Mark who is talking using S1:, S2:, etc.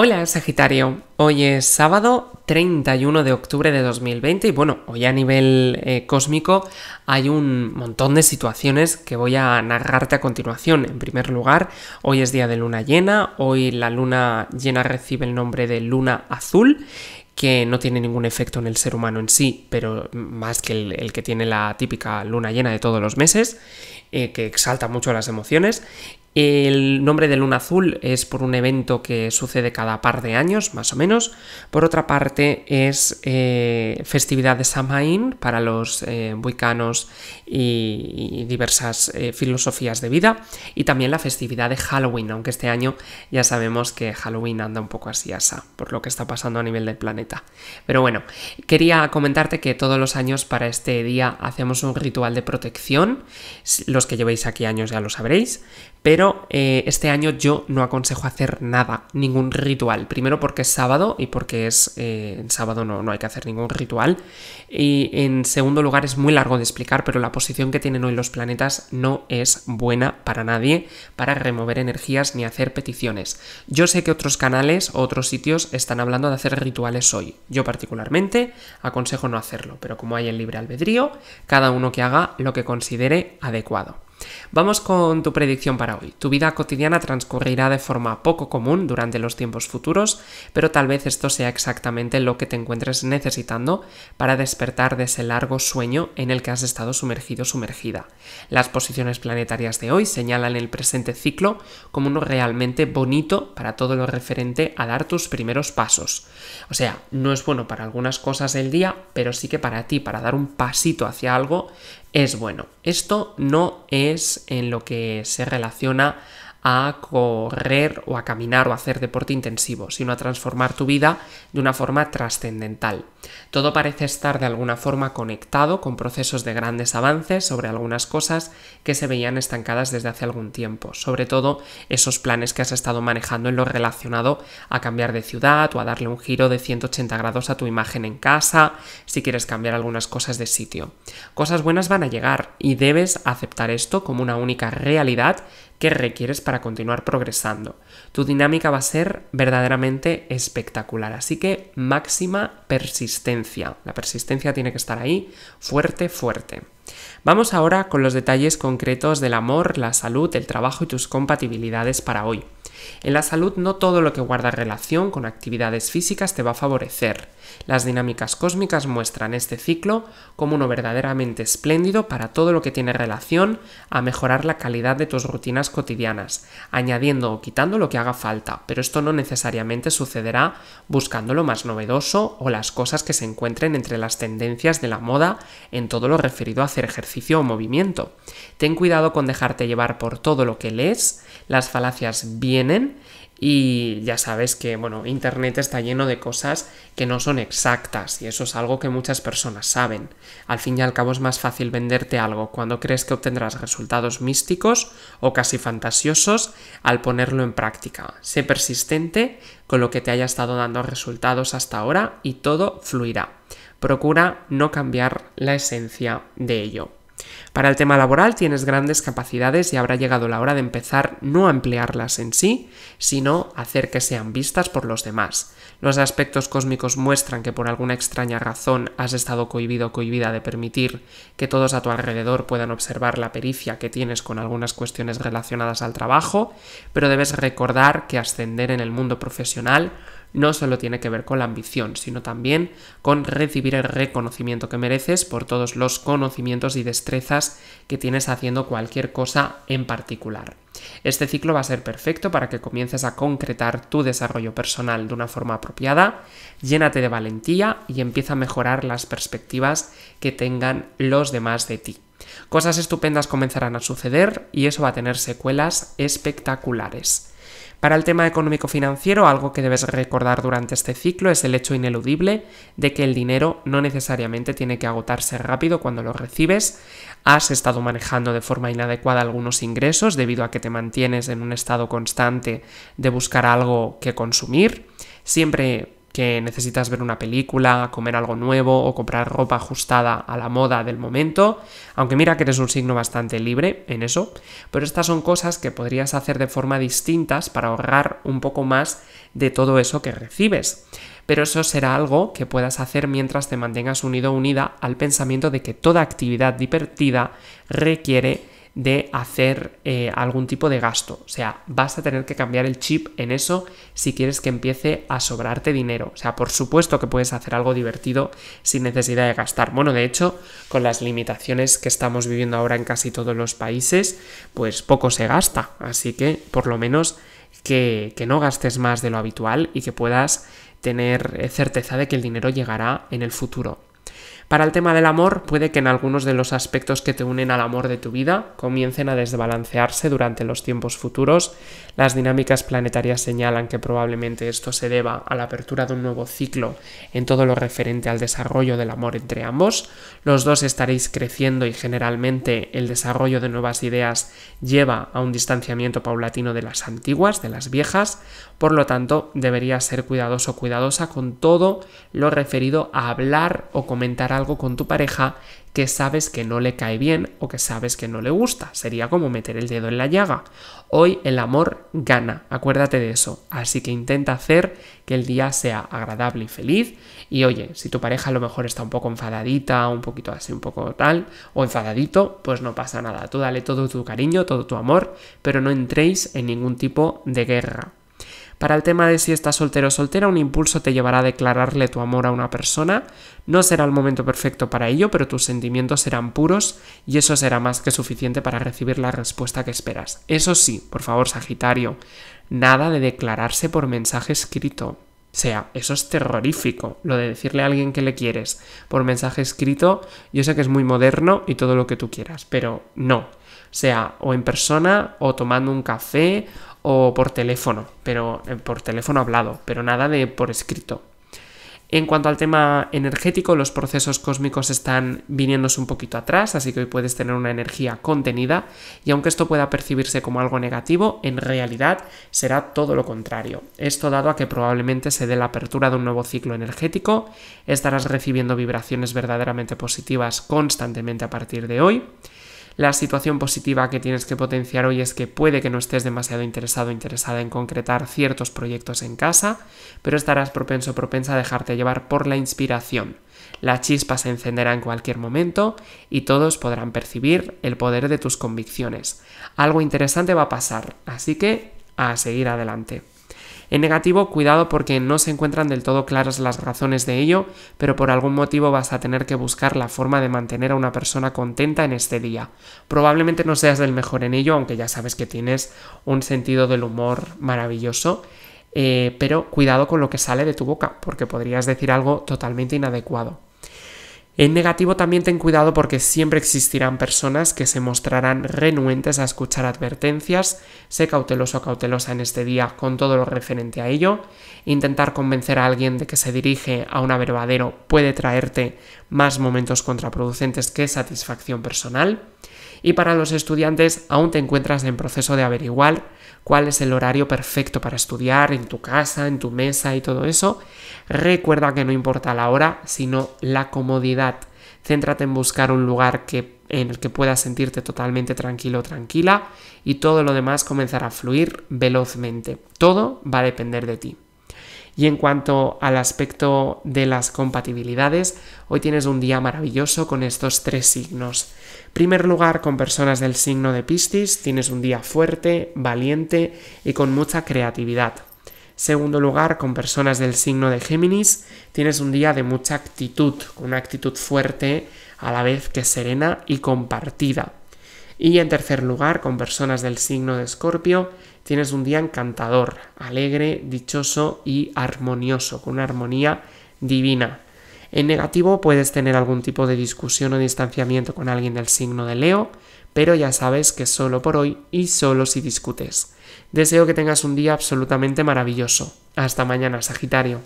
S1: Hola Sagitario, hoy es sábado 31 de octubre de 2020 y bueno, hoy a nivel eh, cósmico hay un montón de situaciones que voy a narrarte a continuación. En primer lugar, hoy es día de luna llena, hoy la luna llena recibe el nombre de luna azul que no tiene ningún efecto en el ser humano en sí, pero más que el, que tiene la típica luna llena de todos los meses, eh, que exalta mucho las emociones. El nombre de Luna Azul es por un evento que sucede cada par de años, más o menos. Por otra parte, es eh, festividad de Samhain para los eh, buicanos y, y diversas eh, filosofías de vida. Y también la festividad de Halloween, aunque este año ya sabemos que Halloween anda un poco así asa por lo que está pasando a nivel del planeta. Pero bueno, quería comentarte que todos los años para este día hacemos un ritual de protección. Los que llevéis aquí años ya lo sabréis. Pero eh, este año yo no aconsejo hacer nada, ningún ritual. Primero porque es sábado y porque es eh, en sábado no, hay que hacer ningún ritual. Y en segundo lugar es muy largo de explicar, pero la posición que tienen hoy los planetas no es buena para nadie para remover energías ni hacer peticiones. Yo sé que otros canales, o otros sitios están hablando de hacer rituales hoy yo particularmente aconsejo no hacerlo, pero como hay el libre albedrío, cada uno que haga lo que considere adecuado. Vamos con tu predicción para hoy. Tu vida cotidiana transcurrirá de forma poco común durante los tiempos futuros, pero tal vez esto sea exactamente lo que te encuentres necesitando para despertar de ese largo sueño en el que has estado sumergido sumergida. Las posiciones planetarias de hoy señalan el presente ciclo como uno realmente bonito para todo lo referente a dar tus primeros pasos. O sea, no es bueno para algunas cosas el día, pero sí que para ti, para dar un pasito hacia algo, es bueno. Esto no es en lo que se relaciona a correr o a caminar o a hacer deporte intensivo, sino a transformar tu vida de una forma trascendental. Todo parece estar de alguna forma conectado con procesos de grandes avances sobre algunas cosas que se veían estancadas desde hace algún tiempo, sobre todo esos planes que has estado manejando en lo relacionado a cambiar de ciudad o a darle un giro de 180 grados a tu imagen en casa, si quieres cambiar algunas cosas de sitio. Cosas buenas van a llegar y debes aceptar esto como una única realidad que requieres para continuar progresando. Tu dinámica va a ser verdaderamente espectacular, así que máxima persistencia. La persistencia tiene que estar ahí, fuerte, fuerte. Vamos ahora con los detalles concretos del amor, la salud, el trabajo y tus compatibilidades para hoy. En la salud no todo lo que guarda relación con actividades físicas te va a favorecer. Las dinámicas cósmicas muestran este ciclo como uno verdaderamente espléndido para todo lo que tiene relación a mejorar la calidad de tus rutinas cotidianas, añadiendo o quitando lo que haga falta, pero esto no necesariamente sucederá buscando lo más novedoso o las cosas que se encuentren entre las tendencias de la moda en todo lo referido a hacer ejercicio o movimiento. Ten cuidado con dejarte llevar por todo lo que lees, las falacias bien y ya sabes que, bueno, Internet está lleno de cosas que no son exactas y eso es algo que muchas personas saben. Al fin y al cabo es más fácil venderte algo cuando crees que obtendrás resultados místicos o casi fantasiosos al ponerlo en práctica. Sé persistente con lo que te haya estado dando resultados hasta ahora y todo fluirá. Procura no cambiar la esencia de ello. Para el tema laboral tienes grandes capacidades y habrá llegado la hora de empezar no a emplearlas en sí, sino a hacer que sean vistas por los demás. Los aspectos cósmicos muestran que por alguna extraña razón has estado cohibido o cohibida de permitir que todos a tu alrededor puedan observar la pericia que tienes con algunas cuestiones relacionadas al trabajo, pero debes recordar que ascender en el mundo profesional no solo tiene que ver con la ambición, sino también con recibir el reconocimiento que mereces por todos los conocimientos y destrezas que tienes haciendo cualquier cosa en particular. Este ciclo va a ser perfecto para que comiences a concretar tu desarrollo personal de una forma apropiada, llénate de valentía y empieza a mejorar las perspectivas que tengan los demás de ti. Cosas estupendas comenzarán a suceder y eso va a tener secuelas espectaculares. Para el tema económico-financiero, algo que debes recordar durante este ciclo es el hecho ineludible de que el dinero no necesariamente tiene que agotarse rápido cuando lo recibes. Has estado manejando de forma inadecuada algunos ingresos debido a que te mantienes en un estado constante de buscar algo que consumir. Siempre que necesitas ver una película, comer algo nuevo o comprar ropa ajustada a la moda del momento, aunque mira que eres un signo bastante libre en eso, pero estas son cosas que podrías hacer de forma distintas para ahorrar un poco más de todo eso que recibes. Pero eso será algo que puedas hacer mientras te mantengas unido unida al pensamiento de que toda actividad divertida requiere de hacer eh, algún tipo de gasto. O sea, vas a tener que cambiar el chip en eso si quieres que empiece a sobrarte dinero. O sea, por supuesto que puedes hacer algo divertido sin necesidad de gastar. Bueno, de hecho, con las limitaciones que estamos viviendo ahora en casi todos los países, pues poco se gasta. Así que, por lo menos, que no gastes más de lo habitual y que puedas tener eh, certeza de que el dinero llegará en el futuro. Para el tema del amor, puede que en algunos de los aspectos que te unen al amor de tu vida comiencen a desbalancearse durante los tiempos futuros. Las dinámicas planetarias señalan que probablemente esto se deba a la apertura de un nuevo ciclo en todo lo referente al desarrollo del amor entre ambos. Los dos estaréis creciendo y generalmente el desarrollo de nuevas ideas lleva a un distanciamiento paulatino de las antiguas, de las viejas. Por lo tanto, deberías ser cuidadoso cuidadosa con todo lo referido a hablar o comentar algo con tu pareja que sabes que no le cae bien o que sabes que no le gusta. Sería como meter el dedo en la llaga. Hoy el amor gana, acuérdate de eso. Así que intenta hacer que el día sea agradable y feliz. Y oye, si tu pareja a lo mejor está un poco enfadadita, un poquito así, un poco tal, o enfadadito, pues no pasa nada. Tú dale todo tu cariño, todo tu amor, pero no entréis en ningún tipo de guerra. Para el tema de si estás soltero o soltera, un impulso te llevará a declararle tu amor a una persona. No será el momento perfecto para ello, pero tus sentimientos serán puros y eso será más que suficiente para recibir la respuesta que esperas. Eso sí, por favor, Sagitario, nada de declararse por mensaje escrito. O sea, eso es terrorífico, lo de decirle a alguien que le quieres por mensaje escrito. Yo sé que es muy moderno y todo lo que tú quieras, pero no, sea o en persona o tomando un café o por teléfono, pero eh, por teléfono hablado, pero nada de por escrito. En cuanto al tema energético, los procesos cósmicos están viniéndose un poquito atrás, así que hoy puedes tener una energía contenida y aunque esto pueda percibirse como algo negativo, en realidad será todo lo contrario. Esto dado a que probablemente se dé la apertura de un nuevo ciclo energético, estarás recibiendo vibraciones verdaderamente positivas constantemente a partir de hoy la situación positiva que tienes que potenciar hoy es que puede que no estés demasiado interesado o interesada en concretar ciertos proyectos en casa, pero estarás propenso o propensa a dejarte llevar por la inspiración. La chispa se encenderá en cualquier momento y todos podrán percibir el poder de tus convicciones. Algo interesante va a pasar, así que a seguir adelante. En negativo, cuidado porque no se encuentran del todo claras las razones de ello, pero por algún motivo vas a tener que buscar la forma de mantener a una persona contenta en este día. Probablemente no seas del mejor en ello, aunque ya sabes que tienes un sentido del humor maravilloso. Eh, pero cuidado con lo que sale de tu boca, porque podrías decir algo totalmente inadecuado. En negativo también ten cuidado porque siempre existirán personas que se mostrarán renuentes a escuchar advertencias, sé cauteloso o cautelosa en este día con todo lo referente a ello, intentar convencer a alguien de que se dirige a un verdadero puede traerte más momentos contraproducentes que satisfacción personal, y para los estudiantes aún te encuentras en proceso de averiguar cuál es el horario perfecto para estudiar en tu casa, en tu mesa y todo eso. Recuerda que no importa la hora, sino la comodidad. Céntrate en buscar un lugar que, en el que puedas sentirte totalmente tranquilo o tranquila y todo lo demás comenzará a fluir velozmente. Todo va a depender de ti. Y en cuanto al aspecto de las compatibilidades, hoy tienes un día maravilloso con estos tres signos. primer lugar, con personas del signo de Piscis, tienes un día fuerte, valiente y con mucha creatividad. Segundo lugar, con personas del signo de Géminis, tienes un día de mucha actitud, una actitud fuerte, a la vez que serena y compartida. Y en tercer lugar, con personas del signo de Escorpio, tienes un día encantador, alegre, dichoso y armonioso, con una armonía divina. En negativo puedes tener algún tipo de discusión o distanciamiento con alguien del signo de Leo, pero ya sabes que solo por hoy y solo si discutes. Deseo que tengas un día absolutamente maravilloso. Hasta mañana, Sagitario.